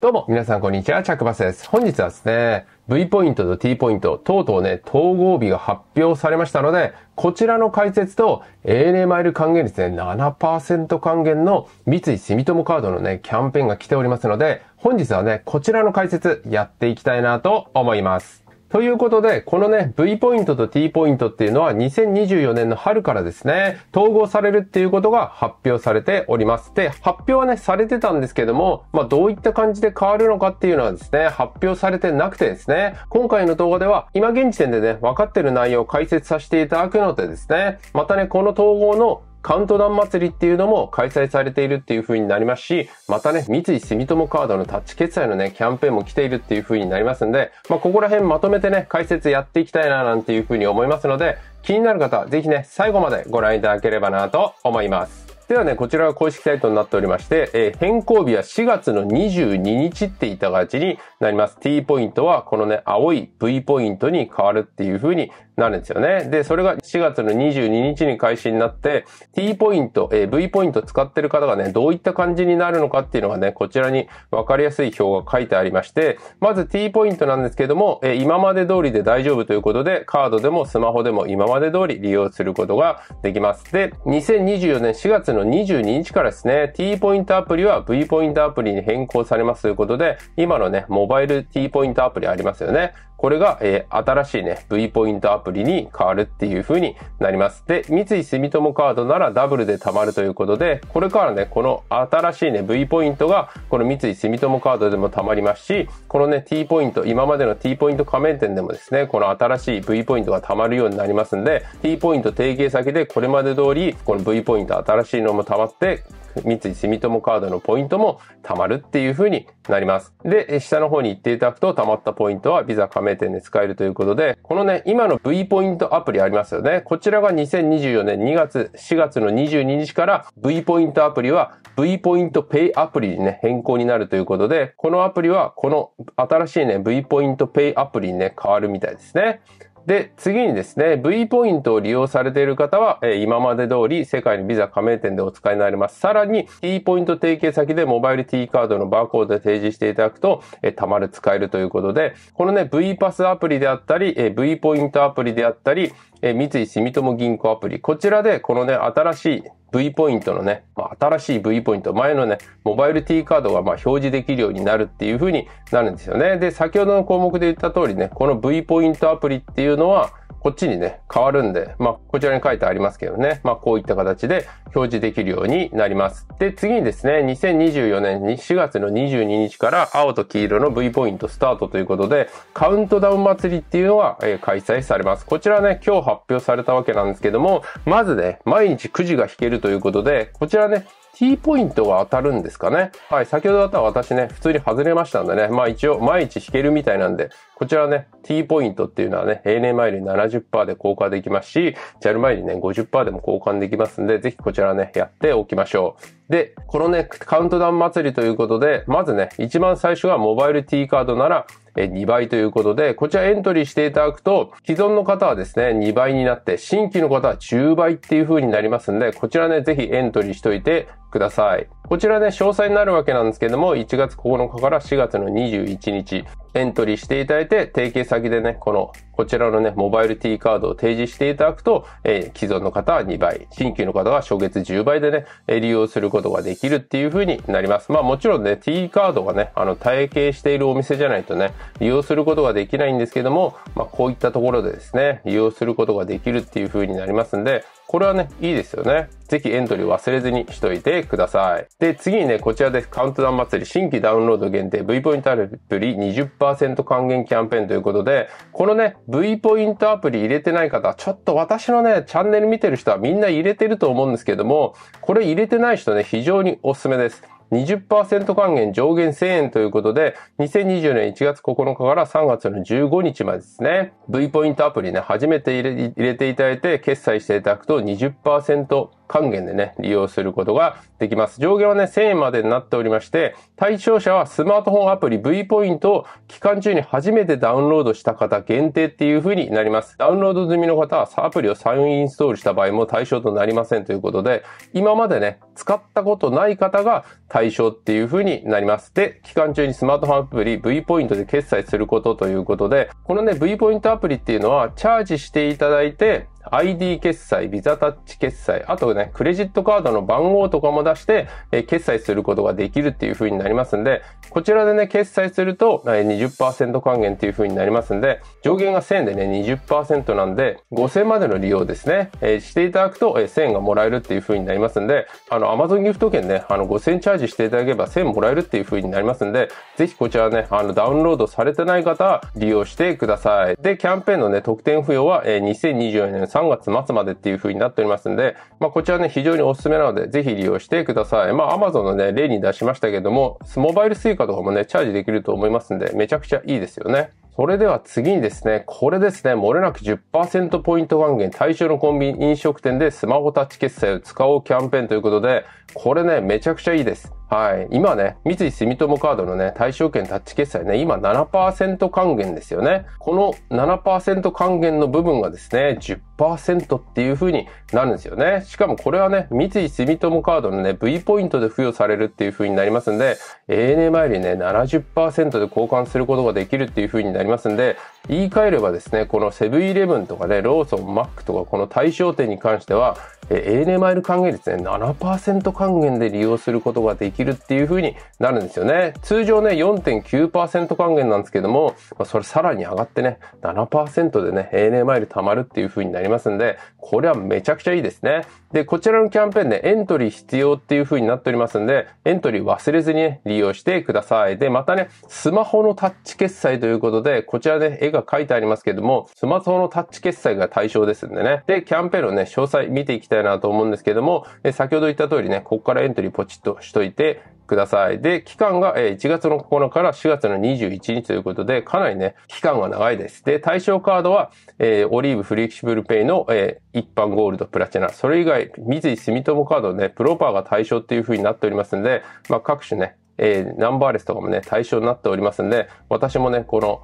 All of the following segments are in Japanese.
どうも、皆さんこんにちは、チャックバスです。本日はですね、V ポイントと T ポイント、とうとうね、統合日が発表されましたので、こちらの解説と、ANA マイル還元率ね、7%還元の三井住友カードのね、キャンペーンが来ておりますので、本日はね、こちらの解説やっていきたいなと思います。ということで、このね、V ポイントと T ポイントっていうのは2024年の春からですね、統合されるっていうことが発表されております。で、発表はね、されてたんですけども、まあどういった感じで変わるのかっていうのはですね、発表されてなくてですね、今回の動画では今現時点でね、分かってる内容を解説させていただくのでですね、またね、この統合のカウントダウン祭りっていうのも開催されているっていう風になりますし、またね、三井住友カードのタッチ決済のね、キャンペーンも来ているっていう風になりますんで、まあ、ここら辺まとめてね、解説やっていきたいななんていう風に思いますので、気になる方、はぜひね、最後までご覧いただければなと思います。ではね、こちらが公式サイトになっておりまして、えー、変更日は4月の22日っていた形になります。t ポイントはこのね、青い V ポイントに変わるっていう風になるんですよね。で、それが4月の22日に開始になって、t ポイント、えー、v ポイント使ってる方がね、どういった感じになるのかっていうのがね、こちらに分かりやすい表が書いてありまして、まず t ポイントなんですけども、えー、今まで通りで大丈夫ということで、カードでもスマホでも今まで通り利用することができます。で、2024年4月のの22日からですね、T ポイントアプリは V ポイントアプリに変更されますということで、今のね、モバイル T ポイントアプリありますよね。これが、えー、新しいね、V ポイントアプリに変わるっていう風になります。で、三井住友カードならダブルで貯まるということで、これからね、この新しいね、V ポイントが、この三井住友カードでも貯まりますし、このね、T ポイント、今までの T ポイント加盟店でもですね、この新しい V ポイントが貯まるようになりますんで、T ポイント提携先でこれまで通り、この V ポイント新しいのも貯まって、三井住友カードのポイントも貯まるっていう風になります。で、下の方に行っていただくと貯まったポイントは Visa 加盟店で使えるということで、このね、今の V ポイントアプリありますよね。こちらが2024年2月、4月の22日から V ポイントアプリは V ポイントペイアプリにね、変更になるということで、このアプリはこの新しいね、V ポイントペイアプリにね、変わるみたいですね。で、次にですね、V ポイントを利用されている方は、え今まで通り世界のビザ加盟店でお使いになります。さらに、T ポイント提携先でモバイル T カードのバーコードで提示していただくと、えたまる使えるということで、このね、V パスアプリであったり、え V ポイントアプリであったり、え三井住友銀行アプリ。こちらで、このね、新しい V ポイントのね、まあ、新しい V ポイント、前のね、モバイル T カードがま表示できるようになるっていうふうになるんですよね。で、先ほどの項目で言った通りね、この V ポイントアプリっていうのは、こっちにね、変わるんで、まあ、こちらに書いてありますけどね、まあ、こういった形で表示できるようになります。で、次にですね、2024年に4月の22日から青と黄色の V ポイントスタートということで、カウントダウン祭りっていうのが、え開催されます。こちらね、今日発表されたわけなんですけども、まずね、毎日9時が引けるということで、こちらね、T ポイントが当たるんですかね。はい、先ほどだったら私ね、普通に外れましたんでね、まあ一応毎日引けるみたいなんで、こちらね、T ポイントっていうのはね、ANA マイル70%で交換できますし、JAL マイルね、50%でも交換できますんで、ぜひこちらね、やっておきましょう。で、このね、カウントダウン祭りということで、まずね、一番最初はモバイル T カードなら、2倍ということで、こちらエントリーしていただくと、既存の方はですね、2倍になって、新規の方は10倍っていう風になりますんで、こちらね、ぜひエントリーしといてください。こちらで詳細になるわけなんですけども、1月9日から4月の21日、エントリーしていただいて、提携先でね、このこちらのね、モバイル T カードを提示していただくと、えー、既存の方は2倍、新規の方は初月10倍でね、利用することができるっていう風になります。まあもちろんね、T カードがね、あの、体系しているお店じゃないとね、利用することができないんですけども、まあこういったところでですね、利用することができるっていう風になりますんで、これはね、いいですよね。ぜひエントリー忘れずにしといてください。で、次にね、こちらです。カウントダウン祭り新規ダウンロード限定 V ポイントアプリ20%還元キャンペーンということで、このね、V ポイントアプリ入れてない方、ちょっと私のね、チャンネル見てる人はみんな入れてると思うんですけども、これ入れてない人ね、非常におすすめです。20%還元上限1000円ということで、2020年1月9日から3月の15日までですね、V ポイントアプリね、初めて入れていただいて、決済していただくと20%還元でね、利用することができます。上限はね、1000円までになっておりまして、対象者はスマートフォンアプリ V ポイントを期間中に初めてダウンロードした方限定っていう風になります。ダウンロード済みの方はアプリを再インストールした場合も対象となりませんということで、今までね、使ったことない方が対象っていう風になります。で、期間中にスマートフォンアプリ V ポイントで決済することということで、このね、V ポイントアプリっていうのはチャージしていただいて、ID 決済、ビザタッチ決済、あとね、クレジットカードの番号とかも出して、え決済することができるっていう風になりますんで、こちらでね、決済すると、え20%還元っていう風になりますんで、上限が1000円でね、20%なんで、5000までの利用ですね、えしていただくと、え1000円がもらえるっていう風になりますんで、あの、Amazon ギフト券ね、あの、5000チャージしていただけば1000もらえるっていう風になりますんで、ぜひこちらね、あの、ダウンロードされてない方、利用してください。で、キャンペーンのね、特典付与は、え2024年3 3月末までっていう風になっておりますんで、まあ、こちらね、非常におすすめなので、ぜひ利用してください。まあ、Amazon のね、例に出しましたけども、モバイル Suica とかもね、チャージできると思いますんで、めちゃくちゃいいですよね。それでは次にですね、これですね、もれなく10%ポイント還元対象のコンビニ飲食店でスマホタッチ決済を使おうキャンペーンということで、これね、めちゃくちゃいいです。はい。今ね、三井住友カードのね、対象券タッチ決済ね、今7%還元ですよね。この7%還元の部分がですね、10%っていう風になるんですよね。しかもこれはね、三井住友カードのね、V ポイントで付与されるっていう風になりますんで、ANA 前よりね、70%で交換することができるっていう風になりますんで、言い換えればですね、このセブンイレブンとかね、ローソン、マックとかこの対象店に関しては、ANA マイル還元率ね、7%還元で利用することができるきるっていう風になるんですよね。通常ね、4.9%還元なんですけども、まあ、それさらに上がってね、7%でね、ANA マイル貯まるっていう風になりますんで、これはめちゃくちゃいいですね。で、こちらのキャンペーンで、ね、エントリー必要っていう風になっておりますんで、エントリー忘れずに、ね、利用してください。で、またね、スマホのタッチ決済ということで、こちらで、ね、絵が書いてありますけども、スマホのタッチ決済が対象ですんでね。で、キャンペーンのね、詳細見ていきたいなと思うんですけども、先ほど言った通りね、ここからエントリーポチッとしといて、てください。で、期間が1月の9日から4月の21日ということで、かなりね、期間が長いです。で、対象カードは、えー、オリーブフレキシブルペイの、えー、一般ゴールドプラチナ。それ以外、三井住友カードね、プロパーが対象っていう風になっておりますんで、まあ、各種ね、えー、ナンバーレスとかもね、対象になっておりますんで、私もね、この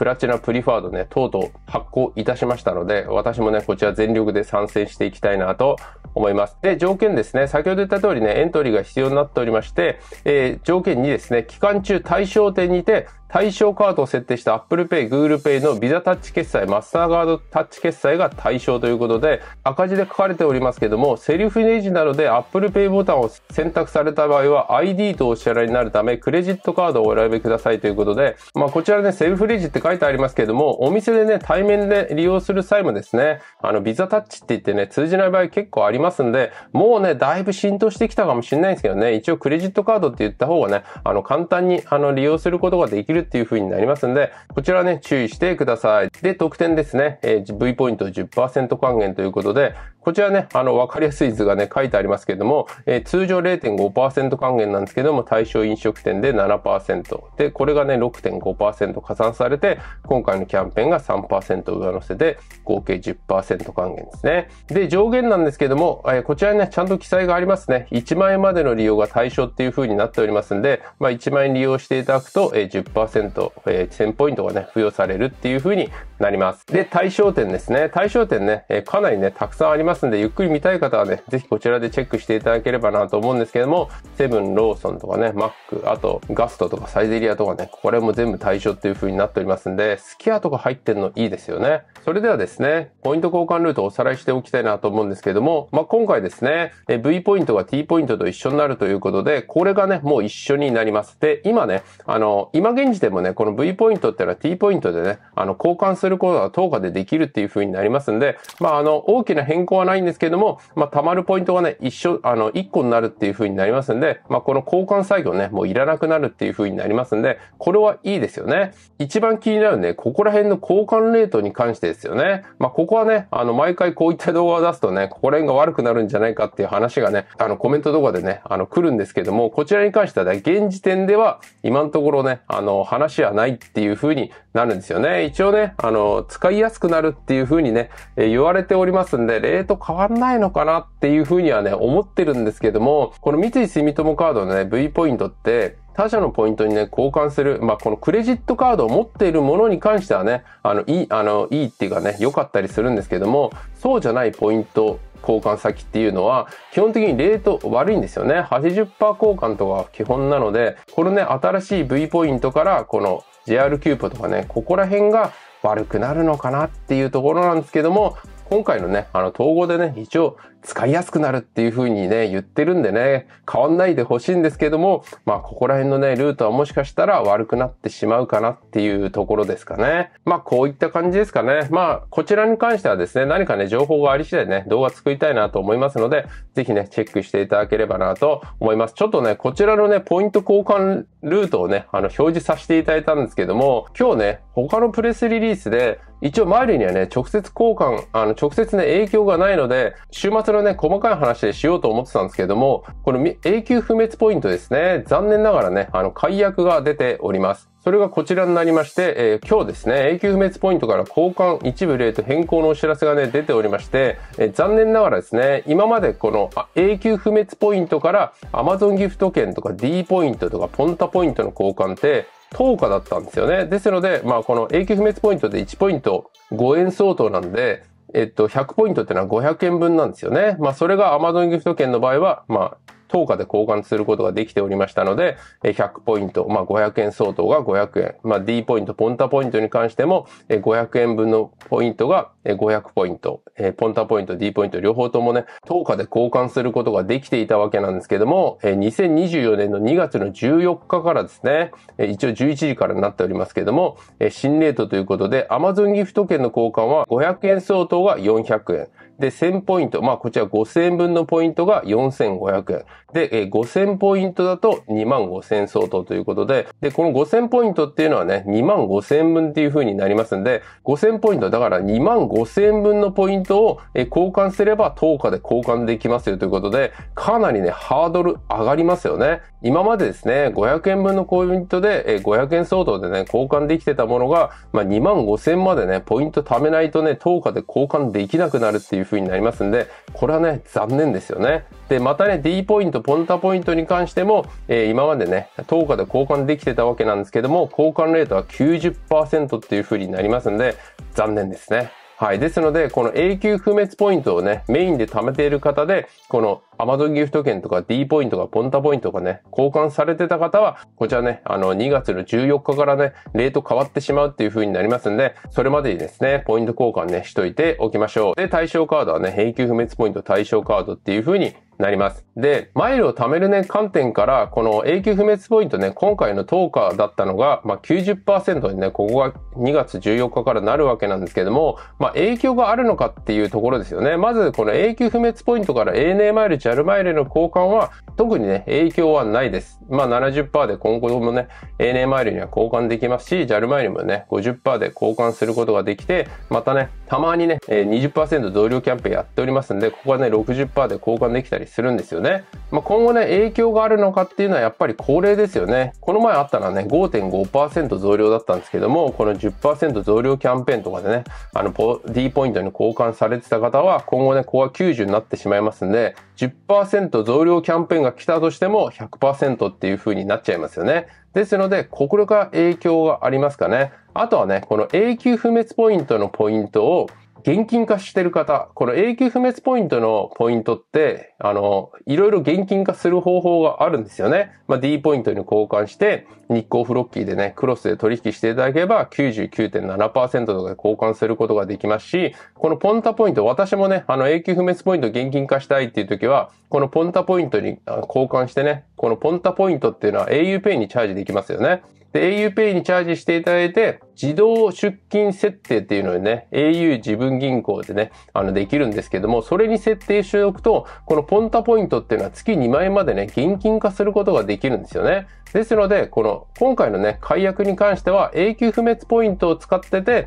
プラチナプリファードね、とうとう発行いたしましたので、私もね、こちら全力で参戦していきたいなと思います。で、条件ですね、先ほど言った通りね、エントリーが必要になっておりまして、えー、条件2ですね、期間中対象店にて対象カードを設定した Apple Pay、Google Pay のビザタッチ決済、マスターガードタッチ決済が対象ということで、赤字で書かれておりますけども、セルフレジなどで Apple Pay ボタンを選択された場合は ID とお支払いになるため、クレジットカードをお選びくださいということで、まあこちらね、セルフレジって書いてありますけども、お店でね、対面で利用する際もですね、あの、ビザタッチって言ってね、通じない場合結構ありますんで、もうね、だいぶ浸透してきたかもしれないんですけどね、一応クレジットカードって言った方がね、あの、簡単にあの、利用することができるるっていう風になりますんで、こちらね、注意してください。で、特典ですね、えー、V ポイント10%還元ということで、こちらね、あの、わかりやすい図がね、書いてありますけども、えー、通常0.5%還元なんですけども、対象飲食店で7%。で、これがね、6.5%加算されて、今回のキャンペーンが3%上乗せで、合計10%還元ですね。で、上限なんですけども、えー、こちらにね、ちゃんと記載がありますね。1万円までの利用が対象っていう風になっておりますんで、まあ、1万円利用していただくと、えー、10%、えー、1000ポイントがね、付与されるっていう風になります。で、対象点ですね。対象点ね、えー、かなりね、たくさんありますんで、ゆっくり見たい方はね、ぜひこちらでチェックしていただければなと思うんですけども、セブン、ローソンとかね、マック、あとガストとかサイゼリアとかね、これも全部対象っていう風になっておりますんで、スキアとか入ってんのいいですよね。それではですね、ポイント交換ルートをおさらいしておきたいなと思うんですけども、まあ、今回ですね、え V ポイントが T ポイントと一緒になるということで、これがね、もう一緒になります。で、今ね、あの、今現時でもね、この V ポイントってのは T ポイントでね、あの、交換することが等価でできるっていう風になりますんで、まあ、あの、大きな変更はないんですけども、まあ、溜まるポイントがね、一緒、あの、1個になるっていう風になりますんで、まあ、この交換作業ね、もういらなくなるっていう風になりますんで、これはいいですよね。一番気になるね、ここら辺の交換レートに関してですよね。まあ、ここはね、あの、毎回こういった動画を出すとね、ここら辺が悪くなるんじゃないかっていう話がね、あの、コメント動画でね、あの、来るんですけども、こちらに関してはね、現時点では、今のところね、あの、話はないっていう風になるんですよね。一応ね、あの、使いやすくなるっていう風にね、え言われておりますんで、レート変わんないのかなっていう風にはね、思ってるんですけども、この三井住友カードのね、V ポイントって、他社のポイントにね、交換する。まあ、このクレジットカードを持っているものに関してはね、あの、いい、あの、いいっていうかね、良かったりするんですけども、そうじゃないポイント交換先っていうのは、基本的にレート悪いんですよね。80%交換とか基本なので、このね、新しい V ポイントから、この JR キューポとかね、ここら辺が悪くなるのかなっていうところなんですけども、今回のね、あの統合でね、一応使いやすくなるっていう風にね、言ってるんでね、変わんないでほしいんですけども、まあ、ここら辺のね、ルートはもしかしたら悪くなってしまうかなっていうところですかね。まあ、こういった感じですかね。まあ、こちらに関してはですね、何かね、情報があり次第ね、動画作りたいなと思いますので、ぜひね、チェックしていただければなと思います。ちょっとね、こちらのね、ポイント交換ルートをね、あの、表示させていただいたんですけども、今日ね、他のプレスリリースで、一応周りにはね、直接交換、あの、直接ね、影響がないので、週末のね、細かい話でしようと思ってたんですけども、この永久不滅ポイントですね、残念ながらね、あの、解約が出ております。それがこちらになりまして、えー、今日ですね、永久不滅ポイントから交換一部レート変更のお知らせがね、出ておりまして、えー、残念ながらですね、今までこの永久不滅ポイントから Amazon ギフト券とか D ポイントとかポンタポイントの交換って、10日だったんですよね。ですので、まあこの永久不滅ポイントで1ポイント5円相当なんで、えっと、100ポイントってのは500円分なんですよね。まあ、それが Amazon ギフト券の場合は、まあ、等価で交換することができておりましたので、100ポイント、まあ、500円相当が500円、まあ、D ポイント、ポンタポイントに関しても、500円分のポイントがえ500ポイント、えポンタポイント、D ポイント、両方ともね、10日で交換することができていたわけなんですけども、え2024年の2月の14日からですね、え一応11時からになっておりますけども、え新レートということで、Amazon ギフト券の交換は500円相当が400円。で、1000ポイント。まあ、こちら5000円分のポイントが4500円。で、え5000ポイントだと2万5000相当ということで、で、この5000ポイントっていうのはね、2万5000円分っていう風になりますんで、5000ポイントだから2万5000円分のポイントを交換すれば10日で交換できますよということで、かなりね、ハードル上がりますよね。今までですね、500円分のポイントで500円相当でね、交換できてたものが、まあ、2万5000までね、ポイント貯めないとね、10日で交換できなくなるっていう風になりますんで、これはね、残念ですよね。で、またね、D ポイント、ポンタポイントに関しても、えー、今までね、10日で交換できてたわけなんですけども、交換レートは90%っていう風になりますんで、残念ですね。はい。ですので、この永久不滅ポイントをね、メインで貯めている方で、この Amazon ギフト券とか D ポイントとかポンタポイントとかね、交換されてた方は、こちらね、あの、2月の14日からね、レート変わってしまうっていう風になりますんで、それまでにですね、ポイント交換ね、しといておきましょう。で、対象カードはね、永久不滅ポイント対象カードっていう風になります。で、マイルを貯めるね、観点から、この永久不滅ポイントね、今回の10日だったのが、まあ、90%にね、ここが2月14日からなるわけなんですけども、まあ、影響があるのかっていうところですよね。まず、この永久不滅ポイントから ANA マイル p c マイの交換は特にね、影響はないです。まあ70%で今後もね、ANA マイルには交換できますし、JAL マイルもね、50%で交換することができて、またね、たまにね、20%増量キャンペーンやっておりますんで、ここはね、60%で交換できたりするんですよね。まあ今後ね、影響があるのかっていうのはやっぱり恒例ですよね。この前あったのはね、5.5%増量だったんですけども、この10%増量キャンペーンとかでね、あの、D ポイントに交換されてた方は、今後ね、ここは90になってしまいますんで、10%増量キャンペーンがが来たとしても100%っていう風になっちゃいますよね。ですので、これが影響がありますかね。あとはね、この永久不滅ポイントのポイントを現金化してる方、この永久不滅ポイントのポイントって、あの、いろいろ現金化する方法があるんですよね。まあ、D ポイントに交換して、日光フロッキーでね、クロスで取引していただければ99.7%とかで交換することができますし、このポンタポイント、私もね、あの、永久不滅ポイント現金化したいっていう時は、このポンタポイントに交換してね、このポンタポイントっていうのは auPay にチャージできますよね。で、auPay にチャージしていただいて、自動出金設定っていうのをね、au 自分銀行でね、あの、できるんですけども、それに設定しておくと、このポンタポイントっていうのは月2万円までね、現金化することができるんですよね。ですので、この、今回のね、解約に関しては、永久不滅ポイントを使ってて、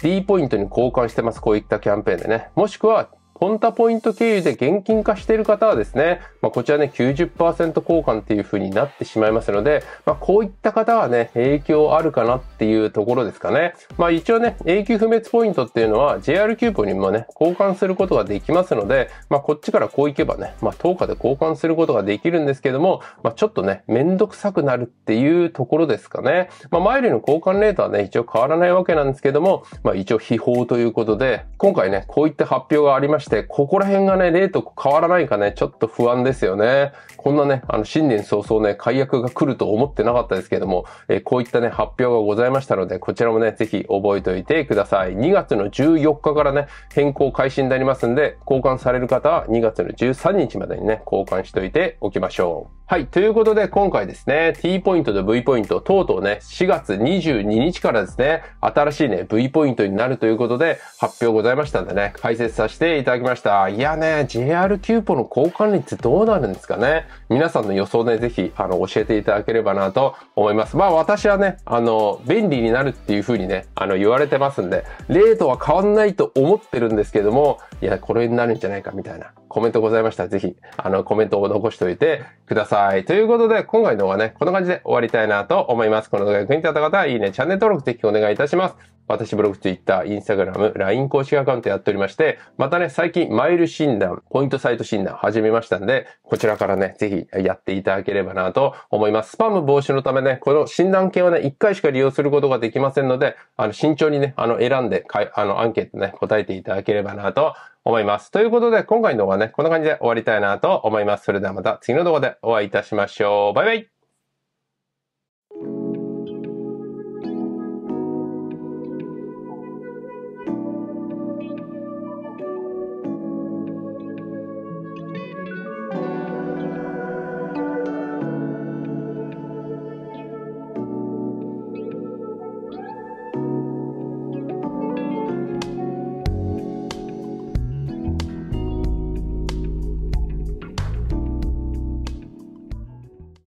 D ポイントに交換してます。こういったキャンペーンでね。もしくは、ポンタポイント経由で現金化している方はですね、まあ、こちらね、90%交換っていう風になってしまいますので、まあ、こういった方はね、影響あるかなっていうところですかね。まあ、一応ね、永久不滅ポイントっていうのは JR キューポにもね、交換することができますので、まあ、こっちからこう行けばね、まあ、10日で交換することができるんですけども、まあ、ちょっとね、めんどくさくなるっていうところですかね。まあ、マイルの交換レートはね、一応変わらないわけなんですけども、まあ、一応秘宝ということで、今回ね、こういった発表がありましたして、ここら辺がね、例と変わらないかね、ちょっと不安ですよね。こんなね、あの、新年早々ね、解約が来ると思ってなかったですけども、えー、こういったね、発表がございましたので、こちらもね、ぜひ覚えておいてください。2月の14日からね、変更開始になりますんで、交換される方は2月の13日までにね、交換しといておきましょう。はい。ということで、今回ですね、T ポイントと V ポイント、とうとうね、4月22日からですね、新しいね、V ポイントになるということで、発表ございましたんでね、解説させていただきます。きました。いやね、JR キューポの交換率どうなるんですかね。皆さんの予想でぜひ、あの、教えていただければなと思います。まあ私はね、あの、便利になるっていう風にね、あの、言われてますんで、レートは変わんないと思ってるんですけども、いや、これになるんじゃないかみたいなコメントございましたら、ぜひ、あの、コメントを残しておいてください。ということで、今回のはね、こんな感じで終わりたいなと思います。この動画が気に入った方は、いいね、チャンネル登録ぜひお願いいたします。私ブログ、ツイッター、インスタグラム、LINE 公式アカウントやっておりまして、またね、最近マイル診断、ポイントサイト診断始めましたんで、こちらからね、ぜひやっていただければなと思います。スパム防止のためね、この診断系はね、1回しか利用することができませんので、あの、慎重にね、あの、選んで、あの、アンケートね、答えていただければなと思います。ということで、今回の動画はね、こんな感じで終わりたいなと思います。それではまた次の動画でお会いいたしましょう。バイバイ